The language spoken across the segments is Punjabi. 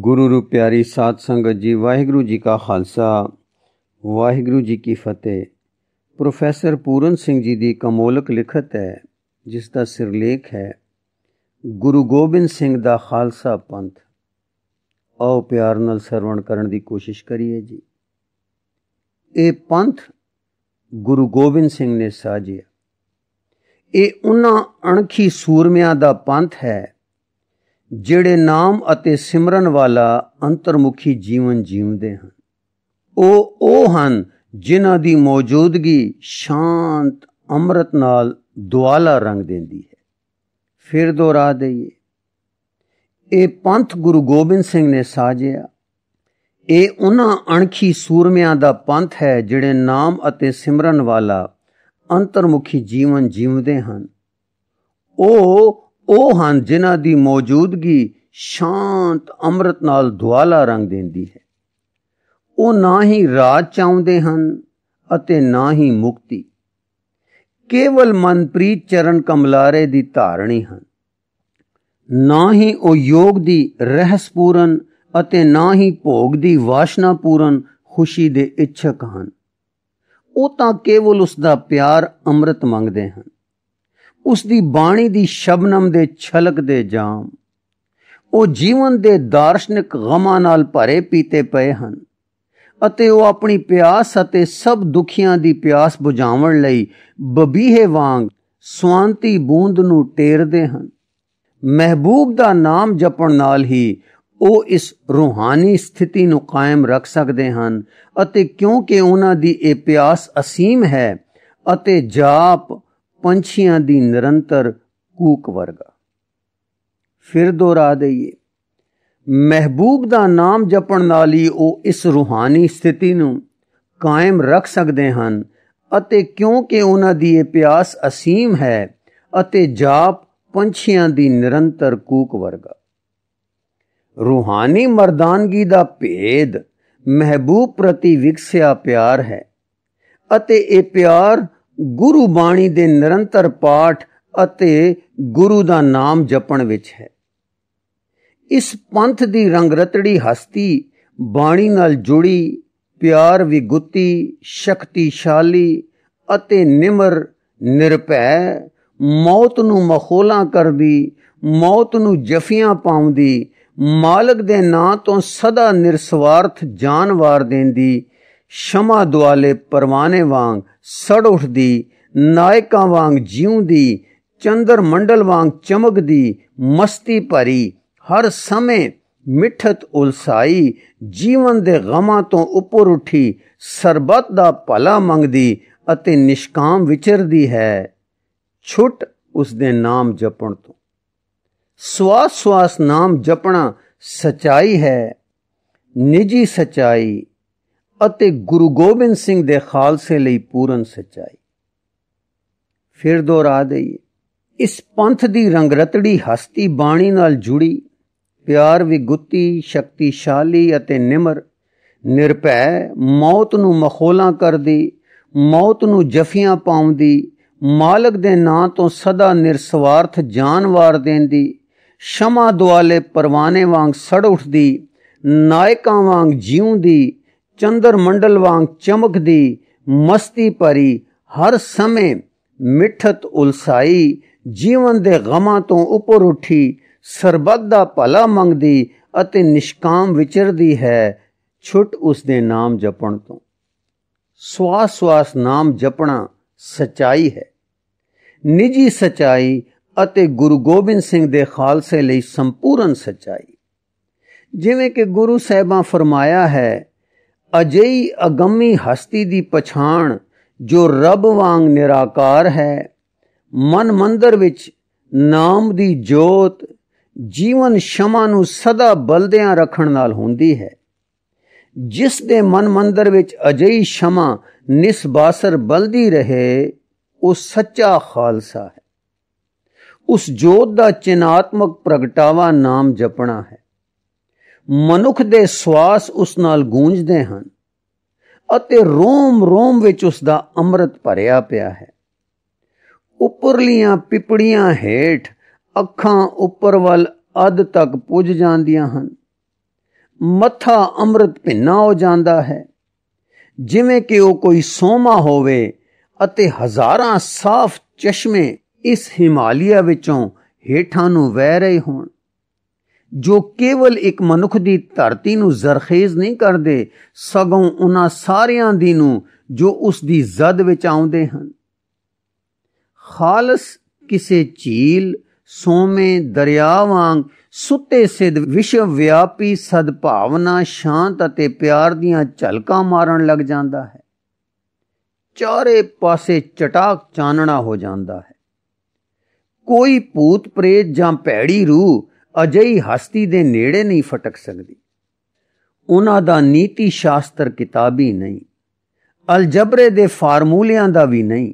ਗੁਰੂ ਰੂ ਪਿਆਰੀ ਸਾਧ ਸੰਗਤ ਜੀ ਵਾਹਿਗੁਰੂ ਜੀ ਕਾ ਖਾਲਸਾ ਵਾਹਿਗੁਰੂ ਜੀ ਕੀ ਫਤਿਹ ਪ੍ਰੋਫੈਸਰ ਪੂਰਨ ਸਿੰਘ ਜੀ ਦੀ ਕਮੋਲਕ ਲਿਖਤ ਹੈ ਜਿਸ ਦਾ ਸਿਰਲੇਖ ਹੈ ਗੁਰੂ ਗੋਬਿੰਦ ਸਿੰਘ ਦਾ ਖਾਲਸਾ ਪੰਥ ਆਓ ਪਿਆਰ ਨਾਲ ਸਰਵਣ ਕਰਨ ਦੀ ਕੋਸ਼ਿਸ਼ ਕਰੀਏ ਜੀ ਇਹ ਪੰਥ ਗੁਰੂ ਗੋਬਿੰਦ ਸਿੰਘ ਨੇ ਸਾਜਿਆ ਇਹ ਉਹਨਾਂ ਅਣਖੀ ਸੂਰਮਿਆਂ ਦਾ ਪੰਥ ਹੈ ਜਿਹੜੇ ਨਾਮ ਅਤੇ ਸਿਮਰਨ ਵਾਲਾ ਅੰਤਰਮੁਖੀ ਜੀਵਨ ਜੀਉਂਦੇ ਹਨ ਉਹ ਉਹ ਹਨ ਜਿਨ੍ਹਾਂ ਦੀ ਮੌਜੂਦਗੀ ਸ਼ਾਂਤ ਅੰਮ੍ਰਿਤ ਨਾਲ ਦੁਆਲਾ ਰੰਗ ਦਿੰਦੀ ਹੈ ਫਿਰ ਦੁਹਰਾ ਦਈਏ ਇਹ ਪੰਥ ਗੁਰੂ ਗੋਬਿੰਦ ਸਿੰਘ ਨੇ ਸਾਜਿਆ ਇਹ ਉਹਨਾਂ ਅਣਖੀ ਸੂਰਮਿਆਂ ਦਾ ਪੰਥ ਹੈ ਜਿਹੜੇ ਨਾਮ ਅਤੇ ਸਿਮਰਨ ਵਾਲਾ ਅੰਤਰਮੁਖੀ ਜੀਵਨ ਜੀਉਂਦੇ ਹਨ ਉਹ ਉਹ ਹਨ ਜਿਨ੍ਹਾਂ ਦੀ ਮੌਜੂਦਗੀ ਸ਼ਾਂਤ ਅੰਮ੍ਰਿਤ ਨਾਲ ਦੁਆਲਾ ਰੰਗ ਦਿੰਦੀ ਹੈ ਉਹ ਨਾ ਹੀ ਰਾਜ ਚਾਹੁੰਦੇ ਹਨ ਅਤੇ ਨਾ ਹੀ ਮੁਕਤੀ ਕੇਵਲ ਮਨਪ੍ਰੀਤ ਚਰਨ ਕਮਲਾਰੇ ਦੀ ਧਾਰਣੀ ਹਨ ਨਾ ਹੀ ਉਹ ਯੋਗ ਦੀ ਰਹਿਸਪੂਰਨ ਅਤੇ ਨਾ ਹੀ ਭੋਗ ਦੀ ਵਾਸ਼ਨਾਪੂਰਨ ਖੁਸ਼ੀ ਦੇ ਇੱਛਕ ਹਨ ਉਹ ਤਾਂ ਕੇਵਲ ਉਸ ਦਾ ਪਿਆਰ ਅੰਮ੍ਰਿਤ ਮੰਗਦੇ ਹਨ ਉਸ ਦੀ ਬਾਣੀ ਦੀ ਸ਼ਬਨਮ ਦੇ ਛਲਕ ਦੇ ਜਾਮ ਉਹ ਜੀਵਨ ਦੇ ਦਾਰਸ਼ਨਿਕ ਗਮਾਂ ਨਾਲ ਭਰੇ ਪੀਤੇ ਪਏ ਹਨ ਅਤੇ ਉਹ ਆਪਣੀ ਪਿਆਸ ਅਤੇ ਸਭ ਦੁਖੀਆਂ ਦੀ ਪਿਆਸ ਬੁਝਾਉਣ ਲਈ ਬਬੀਹੇ ਵਾਂਗ ਸਵਾਂਤੀ ਬੂੰਦ ਨੂੰ ਟੇਰਦੇ ਹਨ ਮਹਿਬੂਬ ਦਾ ਨਾਮ ਜਪਣ ਨਾਲ ਹੀ ਉਹ ਇਸ ਰੂਹਾਨੀ ਸਥਿਤੀ ਨੂੰ ਕਾਇਮ ਰੱਖ ਸਕਦੇ ਹਨ ਅਤੇ ਕਿਉਂਕਿ ਉਹਨਾਂ ਦੀ ਇਹ ਪਿਆਸ ਅਸੀਮ ਹੈ ਅਤੇ ਜਾਪ ਪੰਛੀਆਂ ਦੀ ਨਿਰੰਤਰ ਕੂਕ ਵਰਗਾ ਫਿਰ ਦੁਹਰਾ ਦਈਏ ਮਹਿਬੂਬ ਦਾ ਨਾਮ ਜਪਣ ਨਾਲ ਹੀ ਉਹ ਇਸ ਰੂਹਾਨੀ ਸਥਿਤੀ ਨੂੰ ਕਾਇਮ ਰੱਖ ਸਕਦੇ ਹਨ ਅਤੇ ਕਿਉਂਕਿ ਉਹਨਾਂ ਦੀ ਇਹ ਪਿਆਸ ਅਸੀਮ ਹੈ ਅਤੇ ਜਾਪ ਪੰਛੀਆਂ ਦੀ ਨਿਰੰਤਰ ਕੂਕ ਵਰਗਾ ਰੂਹਾਨੀ ਮਰਦਾਨਗੀ ਦਾ ਭੇਦ ਮਹਿਬੂਬ ਪ੍ਰਤੀ ਵਿਕਸਿਆ ਪਿਆਰ ਹੈ ਅਤੇ ਇਹ ਪਿਆਰ ਗੁਰੂ ਬਾਣੀ ਦੇ ਨਿਰੰਤਰ ਪਾਠ ਅਤੇ ਗੁਰੂ ਦਾ ਨਾਮ ਜਪਣ ਵਿੱਚ ਹੈ ਇਸ ਪੰਥ ਦੀ ਰੰਗ ਰਤੜੀ ਹਸਤੀ ਬਾਣੀ ਨਾਲ ਜੁੜੀ ਪਿਆਰ ਗੁੱਤੀ ਸ਼ਕਤੀਸ਼ਾਲੀ ਅਤੇ ਨਿਮਰ ਨਿਰਭੈ ਮੌਤ ਨੂੰ ਮਖੋਲਾ ਕਰਦੀ ਮੌਤ ਨੂੰ ਜਫੀਆਂ ਪਾਉਂਦੀ ਮਾਲਕ ਦੇ ਨਾਂ ਤੋਂ ਸਦਾ ਨਿਰਸਵਾਰਥ ਜਾਨਵਾਰ ਦੇਂਦੀ ਸ਼ਮਾ ਦੁਆਲੇ ਪਰਵਾਨੇ ਵਾਂਗ ਸੜ ਉੱਠਦੀ ਨਾਇਕਾਂ ਵਾਂਗ ਜਿਉਂਦੀ ਚੰਦਰ ਮੰਡਲ ਵਾਂਗ ਚਮਕਦੀ ਮਸਤੀ ਭਰੀ ਹਰ ਸਮੇਂ ਮਿੱਠਤ ਉਲਸਾਈ ਜੀਵਨ ਦੇ ਗਮਾਂ ਤੋਂ ਉੱਪਰ ਉੱਠੀ ਸਰਬਤ ਦਾ ਭਲਾ ਮੰਗਦੀ ਅਤੇ ਨਿਸ਼ਕਾਮ ਵਿਚਰਦੀ ਹੈ ਛੁੱਟ ਉਸ ਦੇ ਨਾਮ ਜਪਣ ਤੋਂ ਸਵਾਸ ਸਵਾਸ ਨਾਮ ਜਪਣਾ ਸਚਾਈ ਹੈ ਨਿਜੀ ਸਚਾਈ ਅਤੇ ਗੁਰੂ ਗੋਬਿੰਦ ਸਿੰਘ ਦੇ ਖਾਲਸੇ ਲਈ ਪੂਰਨ ਸਚਾਈ ਫਿਰ ਦੁਹਰਾ ਦਈਏ ਇਸ ਪੰਥ ਦੀ ਰੰਗਰਤੜੀ ਹਸਤੀ ਬਾਣੀ ਨਾਲ ਜੁੜੀ ਪਿਆਰ ਵਿਗੁੱਤੀ ਸ਼ਕਤੀਸ਼ਾਲੀ ਅਤੇ ਨਿਮਰ ਨਿਰਭੈ ਮੌਤ ਨੂੰ ਮਖੋਲਾ ਕਰਦੀ ਮੌਤ ਨੂੰ ਜਫੀਆਂ ਪਾਉਂਦੀ ਮਾਲਕ ਦੇ ਨਾਂ ਤੋਂ ਸਦਾ ਨਿਰਸਵਾਰਥ ਜਾਨਵਾਰ ਦੇਂਦੀ ਸ਼ਮਾ ਦੁਆਲੇ ਪਰਵਾਨੇ ਵਾਂਗ ਸੜ ਉੱਠਦੀ ਨਾਇਕਾਂ ਵਾਂਗ ਜੀਉਂਦੀ ਚੰਦਰ ਮੰਡਲ ਵਾਂਗ ਚਮਕਦੀ ਮਸਤੀ ਭਰੀ ਹਰ ਸਮੇਂ ਮਿੱਠਤ ਉਲਸਾਈ ਜੀਵਨ ਦੇ ਗਮਾਂ ਤੋਂ ਉੱਪਰ ਉੱਠੀ ਸਰਬੱਤ ਦਾ ਭਲਾ ਮੰਗਦੀ ਅਤੇ ਨਿਸ਼ਕਾਮ ਵਿਚਰਦੀ ਹੈ ਛੁੱਟ ਉਸ ਦੇ ਨਾਮ ਜਪਣ ਤੋਂ ਸਵਾਸ ਸਵਾਸ ਨਾਮ ਜਪਣਾ ਸਚਾਈ ਹੈ ਨਿੱਜੀ ਸਚਾਈ ਅਤੇ ਗੁਰੂ ਗੋਬਿੰਦ ਸਿੰਘ ਦੇ ਖਾਲਸੇ ਲਈ ਸੰਪੂਰਨ ਸਚਾਈ ਜਿਵੇਂ ਕਿ ਗੁਰੂ ਸਾਹਿਬਾਂ ਫਰਮਾਇਆ ਹੈ ਅਜਈ ਅਗੰਮੀ ਹਸਤੀ ਦੀ ਪਛਾਣ ਜੋ ਰੱਬ ਵਾਂਗ ਨਿਰਾਕਾਰ ਹੈ ਮਨ ਮੰਦਰ ਵਿੱਚ ਨਾਮ ਦੀ ਜੋਤ ਜੀਵਨ ਸ਼ਮਾ ਨੂੰ ਸਦਾ ਬਲਦਿਆਂ ਰੱਖਣ ਨਾਲ ਹੁੰਦੀ ਹੈ ਜਿਸ ਦੇ ਮਨ ਮੰਦਰ ਵਿੱਚ ਅਜਈ ਸ਼ਮਾ ਨਿਸਬਾਸਰ ਬਲਦੀ ਰਹੇ ਉਹ ਸੱਚਾ ਖਾਲਸਾ ਹੈ ਉਸ ਜੋਤ ਦਾ ਚਿਨਾਤਮਕ ਪ੍ਰਗਟਾਵਾ ਨਾਮ ਜਪਣਾ ਹੈ ਮਨੁੱਖ ਦੇ ਸਵਾਸ ਉਸ ਨਾਲ ਗੂੰਜਦੇ ਹਨ ਅਤੇ ਰੋਮ-ਰੋਮ ਵਿੱਚ ਉਸ ਦਾ ਅੰਮ੍ਰਿਤ ਭਰਿਆ ਪਿਆ ਹੈ ਉੱਪਰਲੀਆਂ ਪਿਪੜੀਆਂ ਹੇਠ ਅੱਖਾਂ ਉੱਪਰ ਵੱਲ ਅੱਧ ਤੱਕ ਪੁੱਜ ਜਾਂਦੀਆਂ ਹਨ ਮੱਥਾ ਅੰਮ੍ਰਿਤ ਭਿੰਨਾ ਹੋ ਜਾਂਦਾ ਹੈ ਜਿਵੇਂ ਕਿ ਉਹ ਕੋਈ ਸੋਮਾ ਹੋਵੇ ਅਤੇ ਹਜ਼ਾਰਾਂ ਸਾਫ਼ ਚਸ਼ਮੇ ਇਸ ਹਿਮਾਲਿਆ ਵਿੱਚੋਂ ਹੇਠਾਂ ਨੂੰ ਵਹਿ ਰਹੇ ਹੋਣ ਜੋ ਕੇਵਲ ਇੱਕ ਮਨੁੱਖ ਦੀ ਧਰਤੀ ਨੂੰ ਜ਼ਰਖੇਜ਼ ਨਹੀਂ ਕਰਦੇ ਸਗੋਂ ਉਹਨਾਂ ਸਾਰਿਆਂ ਦੀ ਨੂੰ ਜੋ ਉਸ ਦੀ ਜ਼ਦ ਵਿੱਚ ਆਉਂਦੇ ਹਨ ਖਾਲਸ ਕਿਸੇ ਝੀਲ ਸੋਮੇ ਦਰਿਆ ਵਾਂਗ ਸੁੱਤੇ ਸਿੱਧ ਵਿਸ਼ਵ ਵਿਆਪੀ ਸਦਭਾਵਨਾ ਸ਼ਾਂਤ ਅਤੇ ਪਿਆਰ ਦੀਆਂ ਝਲਕਾਂ ਮਾਰਨ ਲੱਗ ਜਾਂਦਾ ਹੈ ਚਾਰੇ ਪਾਸੇ ਚਟਾਕ ਚਾਨਣਾ ਹੋ ਜਾਂਦਾ ਹੈ ਕੋਈ ਭੂਤ ਪ੍ਰੇਤ ਜਾਂ ਭੈੜੀ ਰੂਹ ਅਜਿਹੀ ਹਸਤੀ ਦੇ ਨੇੜੇ ਨਹੀਂ ਫਟਕ ਸਕਦੀ ਉਹਨਾਂ ਦਾ ਨੀਤੀ ਸ਼ਾਸਤਰ ਕਿਤਾਬੀ ਨਹੀਂ ਅਲਜਬਰੇ ਦੇ ਫਾਰਮੂਲਿਆਂ ਦਾ ਵੀ ਨਹੀਂ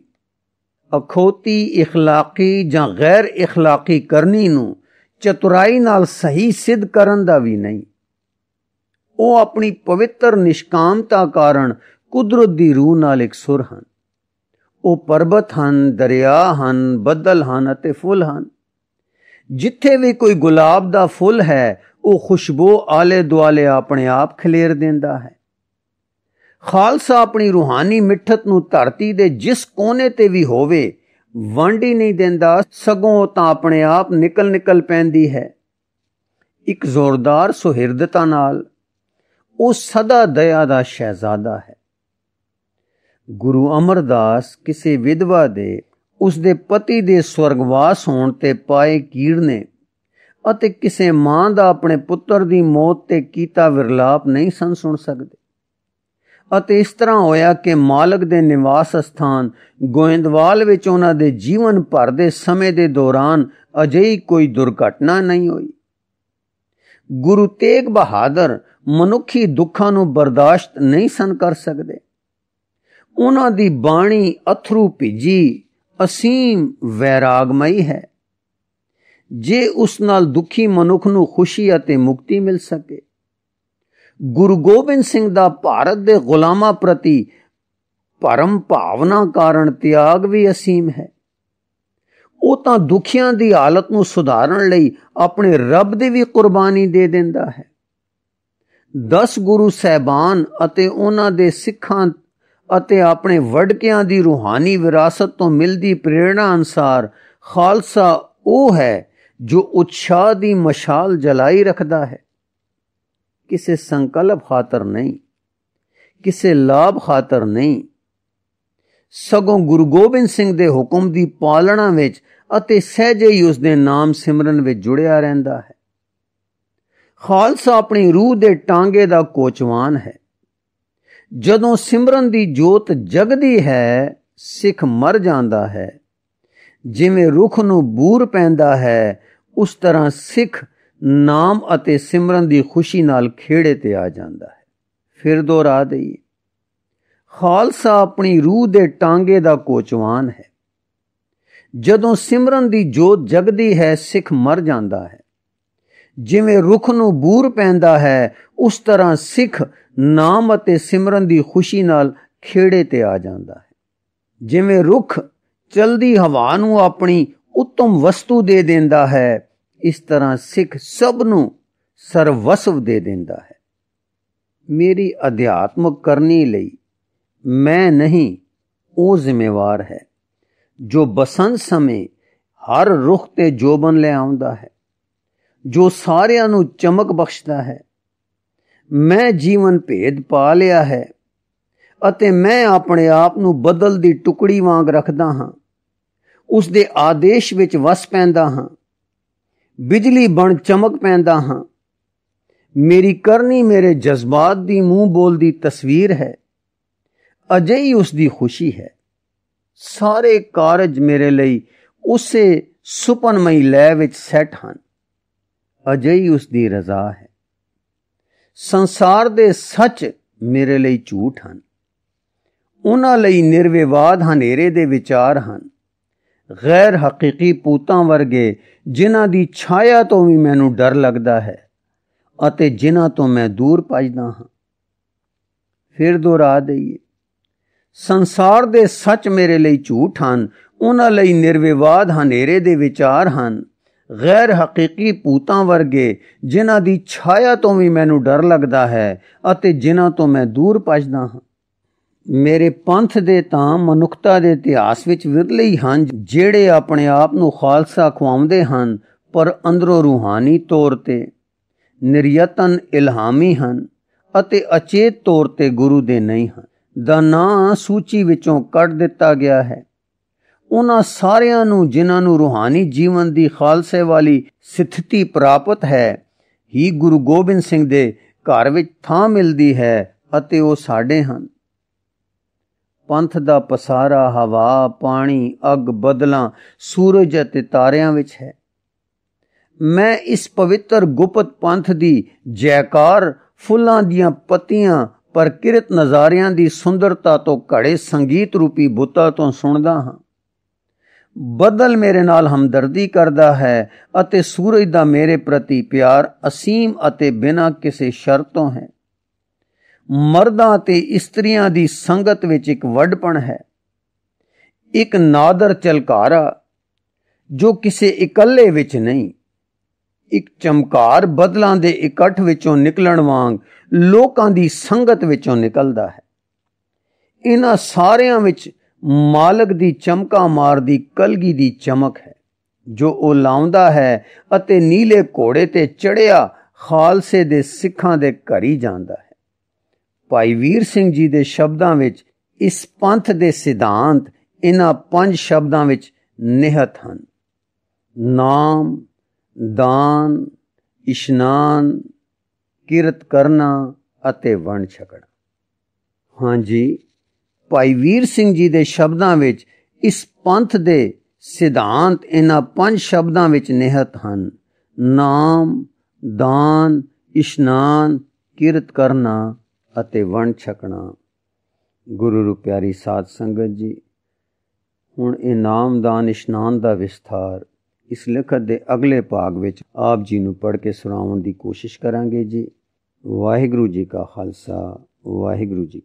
ਅਖੋਤੀ اخلاقی ਜਾਂ ਗੈਰ اخلاقی ਕਰਨੀ ਨੂੰ ਚਤੁਰਾਈ ਨਾਲ ਸਹੀ ਸਿੱਧ ਕਰਨ ਦਾ ਵੀ ਨਹੀਂ ਉਹ ਆਪਣੀ ਪਵਿੱਤਰ ਨਿਸ਼ਕਾਮਤਾ ਕਾਰਨ ਕੁਦਰਤ ਦੀ ਰੂਹ ਨਾਲ ਇੱਕ ਸੁਰ ਹਨ ਉਹ ਪਰਬਤ ਹਨ ਦਰਿਆ ਹਨ ਬੱਦਲ ਹਨ ਅਤੇ ਫੁੱਲ ਹਨ ਜਿੱਥੇ ਵੀ ਕੋਈ ਗੁਲਾਬ ਦਾ ਫੁੱਲ ਹੈ ਉਹ ਖੁਸ਼ਬੂ ਆਲੇ ਦੁਆਲੇ ਆਪਣੇ ਆਪ ਖਲੇਰ ਦਿੰਦਾ ਹੈ ਖਾਲਸਾ ਆਪਣੀ ਰੂਹਾਨੀ ਮਿੱਠਤ ਨੂੰ ਧਰਤੀ ਦੇ ਜਿਸ ਕੋਨੇ ਤੇ ਵੀ ਹੋਵੇ ਵੰਡ ਹੀ ਨਹੀਂ ਦਿੰਦਾ ਸਗੋਂ ਤਾਂ ਆਪਣੇ ਆਪ ਨਿਕਲ ਨਿਕਲ ਪੈਂਦੀ ਹੈ ਇੱਕ ਜ਼ੋਰਦਾਰ ਸੁਹਿਰਦਤਾ ਨਾਲ ਉਹ ਸਦਾ ਦਇਆ ਦਾ ਸ਼ਹਿਜ਼ਾਦਾ ਹੈ ਗੁਰੂ ਅਮਰਦਾਸ ਕਿਸੇ ਵਿਧਵਾ ਦੇ ਉਸ ਦੇ ਪਤੀ ਦੇ ਸਵਰਗਵਾਸ ਹੋਣ ਤੇ ਪਾਏ ਕੀੜ ਨੇ ਅਤੇ ਕਿਸੇ ਮਾਂ ਦਾ ਆਪਣੇ ਪੁੱਤਰ ਦੀ ਮੌਤ ਤੇ ਕੀਤਾ ਵਿਰਲਾਪ ਨਹੀਂ ਸੰ ਸੁਣ ਸਕਦੇ ਅਤੇ ਇਸ ਤਰ੍ਹਾਂ ਹੋਇਆ ਕਿ ਮਾਲਕ ਦੇ ਨਿਵਾਸ ਸਥਾਨ ਗੋਇੰਦਵਾਲ ਵਿੱਚ ਉਹਨਾਂ ਦੇ ਜੀਵਨ ਭਰ ਦੇ ਸਮੇਂ ਦੇ ਦੌਰਾਨ ਅਜਿਹੀ ਕੋਈ ਦੁਰਘਟਨਾ ਨਹੀਂ ਹੋਈ ਗੁਰੂ ਤੇਗ ਬਹਾਦਰ ਮਨੁੱਖੀ ਦੁੱਖਾਂ ਨੂੰ ਬਰਦਾਸ਼ਤ ਨਹੀਂ ਸੰ ਕਰ ਸਕਦੇ ਉਹਨਾਂ ਦੀ ਬਾਣੀ ਅਥਰੂ ਭਿੱਜੀ ਅਸੀਮ ਵੈਰਾਗਮਈ ਹੈ ਜੇ ਉਸ ਨਾਲ ਦੁਖੀ ਮਨੁੱਖ ਨੂੰ ਖੁਸ਼ੀ ਅਤੇ ਮੁਕਤੀ ਮਿਲ ਸਕੇ ਗੁਰੂ ਗੋਬਿੰਦ ਸਿੰਘ ਦਾ ਭਾਰਤ ਦੇ ਗੁਲਾਮਾਂ ਪ੍ਰਤੀ ਭਰਮ ਭਾਵਨਾ ਕਾਰਨ ਤਿਆਗ ਵੀ ਅਸੀਮ ਹੈ ਉਹ ਤਾਂ ਦੁਖੀਆਂ ਦੀ ਹਾਲਤ ਨੂੰ ਸੁਧਾਰਨ ਲਈ ਆਪਣੇ ਰੱਬ ਦੀ ਵੀ ਕੁਰਬਾਨੀ ਦੇ ਦਿੰਦਾ ਹੈ 10 ਗੁਰੂ ਸਹਿਬਾਨ ਅਤੇ ਉਹਨਾਂ ਦੇ ਸਿੱਖਾਂ ਅਤੇ ਆਪਣੇ ਵਡਕਿਆਂ ਦੀ ਰੂਹਾਨੀ ਵਿਰਾਸਤ ਤੋਂ ਮਿਲਦੀ ਪ੍ਰੇਰਣਾ ਅਨਸਾਰ ਖਾਲਸਾ ਉਹ ਹੈ ਜੋ ਉਤਸ਼ਾਹ ਦੀ ਮਸ਼ਾਲ ਜਲਾਈ ਰੱਖਦਾ ਹੈ ਕਿਸੇ ਸੰਕਲਪ ਖਾਤਰ ਨਹੀਂ ਕਿਸੇ ਲਾਭ ਖਾਤਰ ਨਹੀਂ ਸਗੋਂ ਗੁਰੂ ਗੋਬਿੰਦ ਸਿੰਘ ਦੇ ਹੁਕਮ ਦੀ ਪਾਲਣਾ ਵਿੱਚ ਅਤੇ ਸਹਿਜੇ ਹੀ ਉਸ ਦੇ ਨਾਮ ਸਿਮਰਨ ਵਿੱਚ ਜੁੜਿਆ ਰਹਿੰਦਾ ਹੈ ਖਾਲਸਾ ਆਪਣੀ ਰੂਹ ਦੇ ਟਾਂਗੇ ਦਾ ਕੋਚਵਾਨ ਹੈ ਜਦੋਂ ਸਿਮਰਨ ਦੀ ਜੋਤ ਜਗਦੀ ਹੈ ਸਿੱਖ ਮਰ ਜਾਂਦਾ ਹੈ ਜਿਵੇਂ ਰੁੱਖ ਨੂੰ ਬੂਰ ਪੈਂਦਾ ਹੈ ਉਸ ਤਰ੍ਹਾਂ ਸਿੱਖ ਨਾਮ ਅਤੇ ਸਿਮਰਨ ਦੀ ਖੁਸ਼ੀ ਨਾਲ ਖੇੜੇ ਤੇ ਆ ਜਾਂਦਾ ਹੈ ਫਿਰ ਦੁਹਰਾ ਦਈਏ ਖਾਲਸਾ ਆਪਣੀ ਰੂਹ ਦੇ ਟਾਂਗੇ ਦਾ ਕੋਚਵਾਨ ਹੈ ਜਦੋਂ ਸਿਮਰਨ ਦੀ ਜੋਤ ਜਗਦੀ ਹੈ ਸਿੱਖ ਮਰ ਜਾਂਦਾ ਹੈ ਜਿਵੇਂ ਰੁੱਖ ਨੂੰ ਬੂਰ ਪੈਂਦਾ ਹੈ ਉਸ ਤਰ੍ਹਾਂ ਸਿੱਖ ਨਾਮ ਅਤੇ ਸਿਮਰਨ ਦੀ ਖੁਸ਼ੀ ਨਾਲ ਖੇੜੇ ਤੇ ਆ ਜਾਂਦਾ ਹੈ ਜਿਵੇਂ ਰੁੱਖ ਚਲਦੀ ਹਵਾ ਨੂੰ ਆਪਣੀ ਉਤਮ ਵਸਤੂ ਦੇ ਦਿੰਦਾ ਹੈ ਇਸ ਤਰ੍ਹਾਂ ਸਿੱਖ ਸਭ ਨੂੰ ਸਰਵਸਵ ਦੇ ਦਿੰਦਾ ਹੈ ਮੇਰੀ ਅਧਿਆਤਮਕ ਕਰਨੀ ਲਈ ਮੈਂ ਨਹੀਂ ਉਹ ਜ਼ਿੰਮੇਵਾਰ ਹੈ ਜੋ ਬਸੰਤ ਸਮੇਂ ਹਰ ਰੁੱਖ ਤੇ ਜੋਬਨ ਲੈ ਆਉਂਦਾ ਹੈ ਜੋ ਸਾਰਿਆਂ ਨੂੰ ਚਮਕ ਬਖਸ਼ਦਾ ਹੈ ਮੈਂ ਜੀਵਨ ਭੇਦ ਪਾ ਲਿਆ ਹੈ ਅਤੇ ਮੈਂ ਆਪਣੇ ਆਪ ਨੂੰ ਬਦਲ ਦੀ ਟੁਕੜੀ ਵਾਂਗ ਰੱਖਦਾ ਹਾਂ ਉਸ ਦੇ ਆਦੇਸ਼ ਵਿੱਚ ਵਸ ਪੈਂਦਾ ਹਾਂ ਬਿਜਲੀ ਬਣ ਚਮਕ ਪੈਂਦਾ ਹਾਂ ਮੇਰੀ ਕਰਨੀ ਮੇਰੇ ਜਜ਼ਬਾਤ ਦੀ ਮੂੰਹ ਬੋਲਦੀ ਤਸਵੀਰ ਹੈ ਅਜੇ ਹੀ ਉਸ ਦੀ ਖੁਸ਼ੀ ਹੈ ਸਾਰੇ ਕਾਰਜ ਮੇਰੇ ਲਈ ਉਸੇ ਸੁਪਨਮਈ ਲੈ ਵਿੱਚ ਸੈੱਟ ਹਨ ਅਜਈ ਉਸ ਦੀ ਰਜ਼ਾ ਹੈ ਸੰਸਾਰ ਦੇ ਸੱਚ ਮੇਰੇ ਲਈ ਝੂਠ ਹਨ ਉਹਨਾਂ ਲਈ ਨਿਰਵਿਵਾਦ ਹਨੇਰੇ ਦੇ ਵਿਚਾਰ ਹਨ ਗੈਰ ਹਕੀਕੀ ਪੂਤਾਂ ਵਰਗੇ ਜਿਨ੍ਹਾਂ ਦੀ ਛਾਇਆ ਤੋਂ ਵੀ ਮੈਨੂੰ ਡਰ ਲੱਗਦਾ ਹੈ ਅਤੇ ਜਿਨ੍ਹਾਂ ਤੋਂ ਮੈਂ ਦੂਰ ਭਜਦਾ ਹਾਂ ਫਿਰ ਦੁਹਰਾ ਦਈਏ ਸੰਸਾਰ ਦੇ ਸੱਚ ਮੇਰੇ ਲਈ ਝੂਠ ਹਨ ਉਹਨਾਂ ਲਈ ਨਿਰਵਿਵਾਦ ਹਨੇਰੇ ਦੇ ਵਿਚਾਰ ਹਨ ਗੈਰ ਹਕੀਕੀ ਪੂਤਾਂ ਵਰਗੇ ਜਿਨ੍ਹਾਂ ਦੀ ਛਾਇਆ ਤੋਂ ਵੀ ਮੈਨੂੰ ਡਰ ਲੱਗਦਾ ਹੈ ਅਤੇ ਜਿਨ੍ਹਾਂ ਤੋਂ ਮੈਂ ਦੂਰ ਭਜਦਾ ਹਾਂ ਮੇਰੇ ਪੰਥ ਦੇ ਤਾਂ ਮਨੁੱਖਤਾ ਦੇ ਇਤਿਹਾਸ ਵਿੱਚ ਵਿਰਲੇ ਹੀ ਹਨ ਜਿਹੜੇ ਆਪਣੇ ਆਪ ਨੂੰ ਖਾਲਸਾ ਖਵਾਉਂਦੇ ਹਨ ਪਰ ਅੰਦਰੋਂ ਰੂਹਾਨੀ ਤੌਰ ਤੇ ਨਿਰਯਤਨ ਇਲਹਾਮੀ ਹਨ ਅਤੇ ਅਚੇਤ ਤੌਰ ਤੇ ਗੁਰੂ ਦੇ ਨਹੀਂ ਹਨ ਦਾ ਨਾਂ ਸੂਚੀ ਵਿੱਚੋਂ ਕੱਢ ਦਿੱਤਾ ਗਿਆ ਹੈ ਉਹਨਾਂ ਸਾਰਿਆਂ ਨੂੰ ਜਿਨ੍ਹਾਂ ਨੂੰ ਰੂਹਾਨੀ ਜੀਵਨ ਦੀ ਖਾਲਸੇ ਵਾਲੀ ਸਥਿਤੀ ਪ੍ਰਾਪਤ ਹੈ ਹੀ ਗੁਰੂ ਗੋਬਿੰਦ ਸਿੰਘ ਦੇ ਘਰ ਵਿੱਚ ਥਾਂ ਮਿਲਦੀ ਹੈ ਅਤੇ ਉਹ ਸਾਡੇ ਹਨ ਪੰਥ ਦਾ ਪਸਾਰਾ ਹਵਾ ਪਾਣੀ ਅਗ ਬਦਲਾਂ ਸੂਰਜ ਅਤੇ ਤਾਰਿਆਂ ਵਿੱਚ ਹੈ ਮੈਂ ਇਸ ਪਵਿੱਤਰ ਗੁਪਤ ਪੰਥ ਦੀ ਜੈਕਾਰ ਫੁੱਲਾਂ ਦੀਆਂ ਪੱਤੀਆਂ ਪ੍ਰਕਿਰਤ ਨਜ਼ਾਰਿਆਂ ਦੀ ਸੁੰਦਰਤਾ ਤੋਂ ਘੜੇ ਸੰਗੀਤ ਰੂਪੀ ਬੁੱਤਾਂ ਤੋਂ ਸੁਣਦਾ ਹਾਂ ਬਦਲ ਮੇਰੇ ਨਾਲ ਹਮਦਰਦੀ ਕਰਦਾ ਹੈ ਅਤੇ ਸੂਰਜ ਦਾ ਮੇਰੇ ਪ੍ਰਤੀ ਪਿਆਰ ਅਸੀਮ ਅਤੇ ਬਿਨਾਂ ਕਿਸੇ ਸ਼ਰਤੋਂ ਹੈ ਮਰਦਾਂ ਤੇ ਇਸਤਰੀਆਂ ਦੀ ਸੰਗਤ ਵਿੱਚ ਇੱਕ ਵੱਡਪਣ ਹੈ ਇੱਕ ਨਾਦਰ ਚਲਕਾਰਾ ਜੋ ਕਿਸੇ ਇਕੱਲੇ ਵਿੱਚ ਨਹੀਂ ਇੱਕ ਚਮਕਾਰ ਬਦਲਾਂ ਦੇ ਇਕੱਠ ਵਿੱਚੋਂ ਨਿਕਲਣ ਵਾਂਗ ਲੋਕਾਂ ਦੀ ਸੰਗਤ ਵਿੱਚੋਂ ਨਿਕਲਦਾ ਹੈ ਇਹਨਾਂ ਸਾਰਿਆਂ ਵਿੱਚ ਮਾਲਕ ਦੀ ਚਮਕਾ ਮਾਰਦੀ ਕਲਗੀ ਦੀ ਚਮਕ ਹੈ ਜੋ ਉਹ ਲਾਉਂਦਾ ਹੈ ਅਤੇ ਨੀਲੇ ਘੋੜੇ ਤੇ ਚੜਿਆ ਖਾਲਸੇ ਦੇ ਸਿੱਖਾਂ ਦੇ ਘਰ ਹੀ ਜਾਂਦਾ ਹੈ ਭਾਈ ਵੀਰ ਸਿੰਘ ਜੀ ਦੇ ਸ਼ਬਦਾਂ ਵਿੱਚ ਇਸ ਪੰਥ ਦੇ ਸਿਧਾਂਤ ਇਹਨਾਂ ਪੰਜ ਸ਼ਬਦਾਂ ਵਿੱਚ ਨਿਹਤ ਹਨ ਨਾਮ ਦਾਨ ਇਸ਼ਨਾਨ ਕਿਰਤ ਕਰਨਾ ਅਤੇ ਵਣ ਛਕਣਾ ਹਾਂਜੀ ਭਾਈ ਵੀਰ ਸਿੰਘ ਜੀ ਦੇ ਸ਼ਬਦਾਂ ਵਿੱਚ ਇਸ ਪੰਥ ਦੇ ਸਿਧਾਂਤ ਇਹਨਾਂ ਪੰਜ ਸ਼ਬਦਾਂ ਵਿੱਚ ਨਿਹਤ ਹਨ ਨਾਮ ਦਾਨ ਇਸ਼ਨਾਨ ਕੀਰਤ ਕਰਨਾ ਅਤੇ ਵਣ ਛਕਣਾ ਗੁਰੂ ਰੂਪਿਆਰੀ ਸਾਧ ਸੰਗਤ ਜੀ ਹੁਣ ਇਹ ਨਾਮ ਦਾਨ ਇਸ਼ਨਾਨ ਦਾ ਵਿਸਥਾਰ ਇਸ ਲਖਤ ਦੇ ਅਗਲੇ ਭਾਗ ਵਿੱਚ ਆਪ ਜੀ ਨੂੰ ਪੜ੍ਹ ਕੇ ਸੁਣਾਉਣ ਦੀ ਕੋਸ਼ਿਸ਼ ਕਰਾਂਗੇ ਜੀ ਵਾਹਿਗੁਰੂ ਜੀ ਕਾ ਖਾਲਸਾ ਵਾਹਿਗੁਰੂ ਜੀ